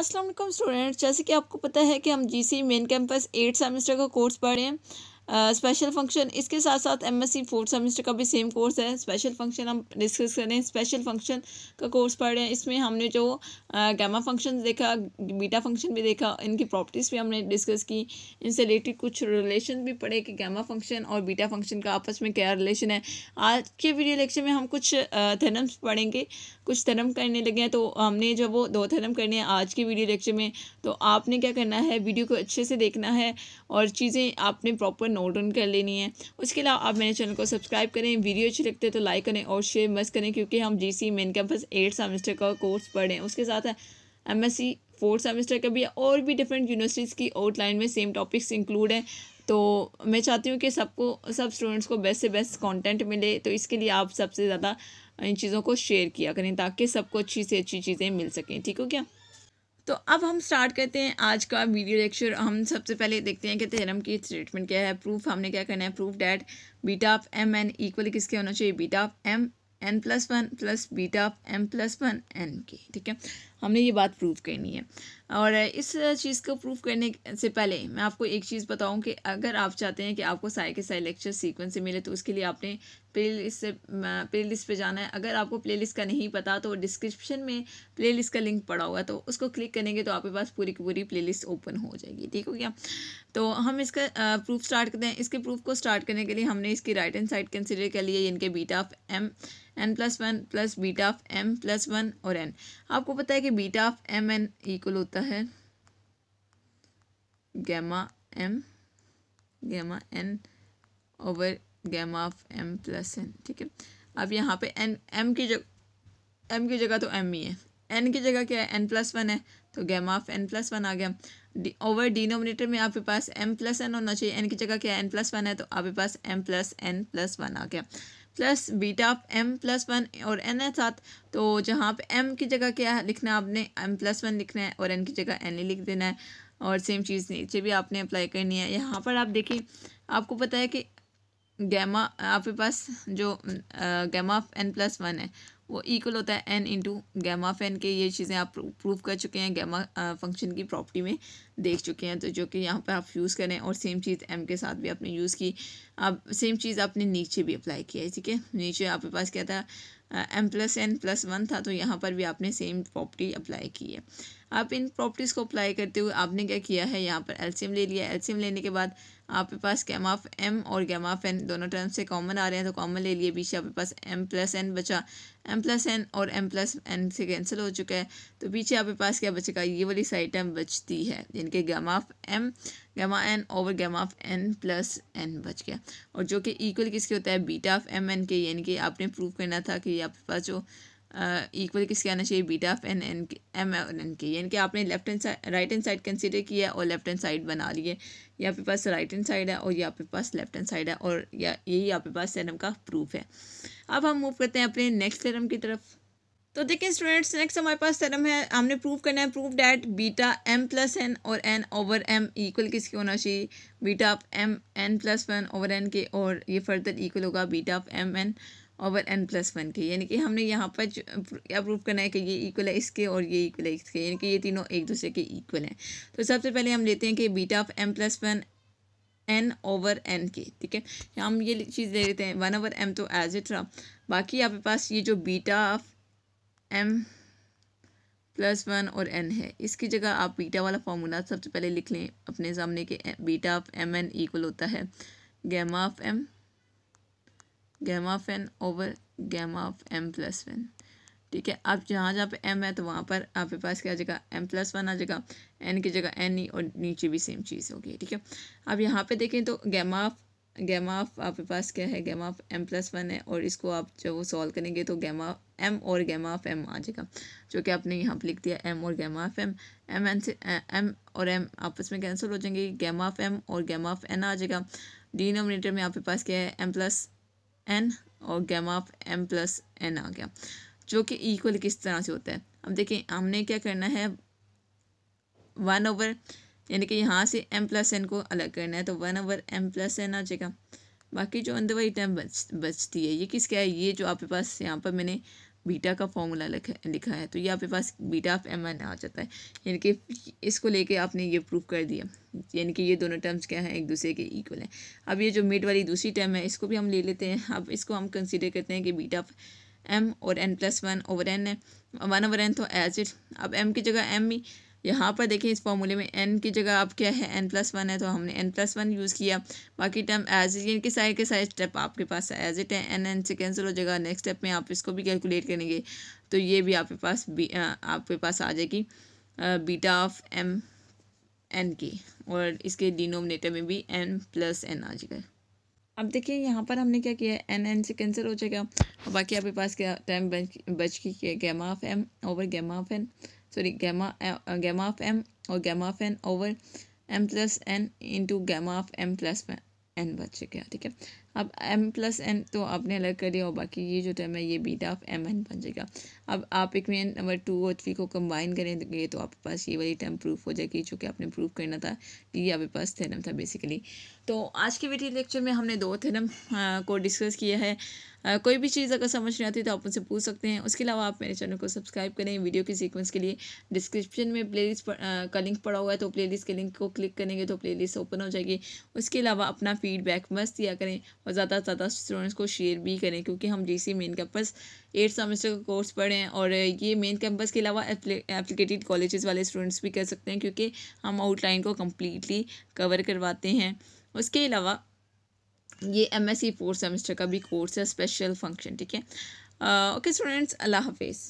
अस्सलाम वालेकुम स्टूडेंट्स जैसे कि आपको पता है कि हम GC main campus eight semester का कोर्स पढ़ रहे हैं स्पेशल फंक्शन इसके साथ साथ M S C fourth semester का भी सेम कोर्स है स्पेशल फंक्शन हम डिस्कस कर रहे हैं स्पेशल फंक्शन का कोर्स पढ़ रहे हैं इसमें हमने जो गैमा फंक्शन देखा बीटा फंक्शन भी देखा इनकी प्रॉपर्टीज़ भी हमने डिस्कस की इनसे रिलेटेड कुछ रिलेशन भी पढ़े कि गैमा फंक्शन और बीटा फंक्शन का आपस में क्या रिलेशन है आज के वीडियो लेक्चर में हम कुछ थेरम्स पढ़ेंगे कुछ थेरम करने लगे हैं तो हमने जो वो दो थेरम करने हैं आज के वीडियो लेक्चर में तो आपने क्या करना है वीडियो को अच्छे से देखना है और चीज़ें आपने प्रॉपर नोट डाउन कर लेनी है उसके अलावा आप मेरे चैनल को सब्सक्राइब करें वीडियो अच्छी लगती है तो लाइक करें और शेयर मस्त करें क्योंकि हम G C main campus eight semester का कोर्स पढ़ें उसके साथ है M S C fourth semester का भी है और भी डिफरेंट यूनिवर्सिटीज़ की आउटलाइन में सेम टॉपिक्स इंक्लूड हैं तो मैं चाहती हूँ कि सबको सब स्टूडेंट्स को बेस्ट से बेस्ट कंटेंट मिले तो इसके लिए आप सबसे ज़्यादा इन चीज़ों को शेयर किया करें ताकि सबको अच्छी से अच्छी चीज़ें मिल सकें ठीक हो क्या तो अब हम स्टार्ट करते हैं आज का वीडियो लेक्चर हम सबसे पहले देखते हैं कि थेरम की स्टेटमेंट क्या है प्रूफ हमने क्या करना है proof that beta of M N equal किसके होना चाहिए beta of M N plus one plus beta of M plus one N के ठीक है हमने ये बात प्रूव करनी है और इस चीज़ को प्रूव करने से पहले मैं आपको एक चीज़ बताऊं कि अगर आप चाहते हैं कि आपको सारे के साय लेक्चर सीक्वेंस से मिले तो उसके लिए आपने प्ले लिस्ट से प्ले लिस्ट पर जाना है अगर आपको प्ले लिस्ट का नहीं पता तो डिस्क्रिप्शन में प्ले लिस्ट का लिंक पड़ा हुआ तो उसको क्लिक करेंगे तो आपके पास पूरी की पूरी प्ले लिस्ट ओपन हो जाएगी ठीक हो गया तो हम इसका प्रूफ स्टार्ट करते हैं इसके प्रूफ को स्टार्ट करने के लिए हमने इसकी राइट एंड साइड कंसिडर कर लिया इनके beta of M N plus one plus beta of M plus one और एन आपको पता है कि beta of M N equal होता है gamma M gamma N over gamma of M plus N ठीक है अब यहाँ पे एन एम की जगह एम की जगह तो एम ही है एन की जगह क्या है एन प्लस वन है तो gamma of N plus one आ गया ओवर डिनोमिनेटर में आपके पास एम प्लस एन होना चाहिए एन की जगह क्या है एन प्लस वन है तो आपके पास M plus N plus one आ गया plus beta of M plus one और एन है साथ तो जहाँ पे एम की जगह क्या है लिखना है आपने एम प्लस वन लिखना है और एन की जगह एन ही लिख देना है और सेम चीज़ नीचे भी आपने अप्लाई करनी है यहाँ पर आप देखिए आपको पता है कि गैमा आपके पास जो gamma of N plus one है वो इक्वल होता है एन इंटू गैमा एन के ये चीज़ें आप प्रूव कर चुके हैं गैमा फंक्शन की प्रॉपर्टी में देख चुके हैं तो जो कि यहाँ पर आप यूज़ करें और सेम चीज़ एम के साथ भी आपने यूज़ की आप सेम चीज़ आपने नीचे भी अप्लाई किया है ठीक है नीचे आपके पास क्या था M plus N plus one था तो यहाँ पर भी आपने सेम प्रॉपर्टी अप्लाई की है आप इन प्रॉपर्टीज़ को अप्लाई करते हुए आपने क्या किया है यहाँ पर एल्शियम ले लिया एल्शियम लेने के बाद आपके पास गैमा ऑफ एम और गैमा ऑफ एन दोनों टर्म से कॉमन आ रहे हैं तो कॉमन ले लिए पीछे आपके पास एम प्लस एन बचा एम प्लस एन और एम प्लस एन से कैंसिल हो चुका है तो पीछे आपके पास क्या बचेगा ये वाली साइड टर्म बचती है जिनके gamma of M gamma N और gamma of N plus N बच गया और जो कि इक्वल किसके होता है बीटा ऑफ एम एन के यानी कि आपने प्रूव करना था कि आपके पास जो इक्वल uh, किसके आना चाहिए बीटा ऑफ एन एन के एम एन एन के यानी कि आपने left hand side right hand side consider किया और लेफ्ट हैंड साइड बना लिए या आपके पास राइट हैंड साइड है और या आपके पास लेफ्ट हैंड साइड है और या यही आपके पास थ्योरम का प्रूफ है अब हम मूव करते हैं अपने नेक्स्ट थ्योरम की तरफ तो देखिए स्टूडेंट्स नेक्स्ट हमारे पास थ्योरम है हमने प्रूव करना है proof that beta M plus N और एन ओवर एम इक्वल किसके होना चाहिए beta of M N plus one over N के और ये फर्दर इक्वल होगा beta of M N over N plus one के यानी कि हमने यहाँ पर क्या प्रूव करना है कि ये इक्वल है इसके और ये इक्वल है इसके यानी कि ये तीनों एक दूसरे के इक्वल हैं तो सबसे पहले हम लेते हैं कि beta of M plus one N over N के ठीक है हम ये चीज़ ले लेते हैं वन ओवर एम तो एज इट रहा बाकी आपके पास ये जो beta of M plus one और एन है इसकी जगह आप बीटा वाला फार्मूला सबसे पहले लिख लें अपने सामने के beta of M N equal होता है gamma of M gamma of N over gamma of M plus one ठीक है अब जहाँ जहाँ पे एम है तो वहाँ पर आपके पास क्या आ जाएगा एम प्लस वन आ जाएगा एन की जगह एन ई और नीचे भी सेम चीज़ होगी ठीक है अब यहाँ पे देखें तो गैमा ऑफ गैमा ऑफ आपके पास क्या है gamma of M plus one है और इसको आप जब वो सॉल्व करेंगे तो गैमा एम और गैमा ऑफ एम आ जाएगा जो कि आपने यहाँ पर लिख दिया एम और gamma of M M N से एम और एम आपस में कैंसिल हो जाएंगे गैमा ऑफ एम और गैमा ऑफ एन आ जाएगा डिनोमिनेटर में आपके पास क्या है एम प्लस एन और gamma of M plus N आ गया जो कि इक्वल किस तरह से होता है अब देखिए हमने क्या करना है वन ओवर यानी कि यहाँ से एम प्लस एन को अलग करना है तो one over M plus N आ जाएगा बाकी जो अंदर वही टर्म बच बचती है ये किसका है ये जो आपके पास यहाँ पर मैंने बीटा का फॉर्मूला लिखा है तो ये आपके पास बीटा ऑफ एम एन आ जाता है यानी कि इसको लेके आपने ये प्रूव कर दिया यानी कि ये दोनों टर्म्स क्या हैं एक दूसरे के इक्वल हैं अब ये जो मिड वाली दूसरी टर्म है इसको भी हम ले लेते हैं अब इसको हम कंसिडर करते हैं कि बीटा ऑफ एम और N plus one over N है वन ओवर एन तो एज इट अब एम की जगह एम ही यहाँ पर देखें इस फॉर्मूले में एन की जगह आप क्या है एन प्लस वन है तो हमने एन प्लस वन यूज़ किया बाकी टर्म एज इट इनके सारे के सारे स्टेप आपके पास एज इट है एन एन से कैंसिल हो जाएगा नेक्स्ट स्टेप में आप इसको भी कैलकुलेट करेंगे तो ये भी आपके पास बी आपके पास आ जाएगी बीटा ऑफ एम एन की और इसके डिनोमिनेटर में भी एन प्लस एन आ जाएगा अब देखिए यहाँ पर हमने क्या किया एन एन से कैंसिल हो जाएगा और बाकी आपके पास क्या टाइम बच बच की gamma of M over gamma of N sorry gamma gamma of M और gamma of N over M plus N into gamma of M plus N बच गया ठीक है अब एम प्लस एन तो आपने अलग कर दिया और बाकी ये जो टर्म है ये बीटा ऑफ एम एन बन जाएगा अब आप एक में नंबर टू और थ्री को कंबाइन करेंगे तो आपके पास ये वाली टर्म प्रूफ हो जाएगी जो कि आपने प्रूफ करना था ये आपके पास थेरम था बेसिकली तो आज के वीडियो लेक्चर में हमने दो थेरम हाँ, को डिस्कस किया है कोई भी चीज़ अगर समझ नहीं आती तो आप उनसे पूछ सकते हैं उसके अलावा आप मेरे चैनल को सब्सक्राइब करें वीडियो की सीक्वेंस के लिए डिस्क्रिप्शन में प्ले लिस्ट का लिंक पड़ा हुआ है तो प्ले लिस्ट के लिंक को क्लिक करेंगे तो प्ले लिस्ट ओपन हो जाएगी उसके अलावा अपना फीडबैक मस्त दिया करें और ज़्यादा से ज़्यादा स्टूडेंट्स को शेयर भी करें क्योंकि हम D C main campus eight semester का कोर्स पढ़ें और ये मेन कैंपस के अलावा एप्लीकेटेड कॉलेजेस वाले स्टूडेंट्स भी कर सकते हैं क्योंकि हम आउटलाइन को कम्प्लीटली कवर करवाते हैं उसके अलावा ये M S C fourth semester का भी कोर्स है स्पेशल फंक्शन ठीक है ओके स्टूडेंट्स अल्लाह हाफिज़